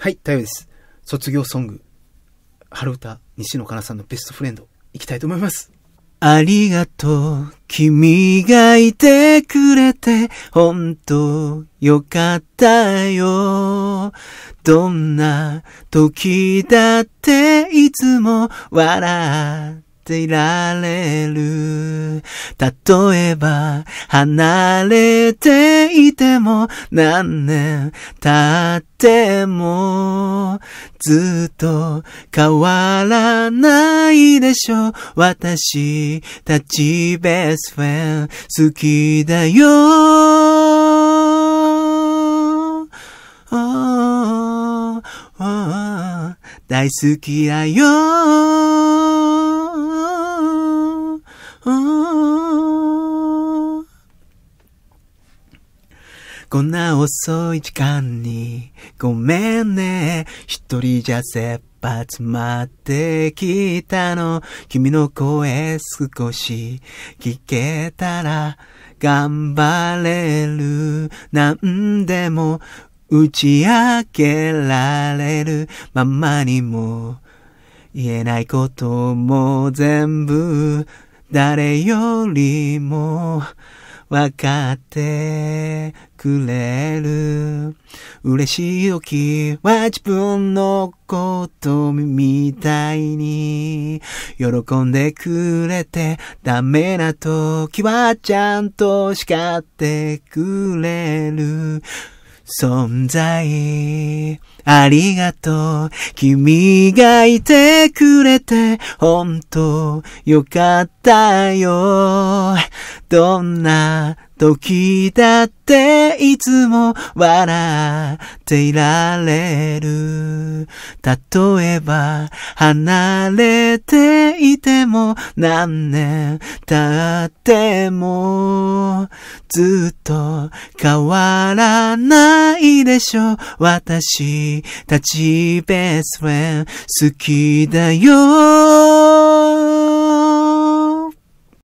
はい、大丈夫です。卒業ソング、春歌、西野カナさんのベストフレンド、いきたいと思います。ありがとう、君がいてくれて、本当よかったよ。どんな時だっていつも笑っていられる。例えば、離れていても、何年経っても、ずっと変わらないでしょう。私たちベースフェン、好きだよ。大好きだよ。こんな遅い時間に、ごめんね。一人じゃ切羽詰まってきたの。君の声少し聞けたら、頑張れる。なんでも、打ち明けられるままにも、言えないことも全部、誰よりも、わかってくれる。嬉しい時は自分のことみたいに。喜んでくれてダメな時はちゃんと叱ってくれる。存在、ありがとう。君がいてくれて、ほんとよかったよ。どんな時だっていつも笑っていられる。例えば離れていても何年経ってもずっと変わらないでしょ。私たちベースフェン好きだよ。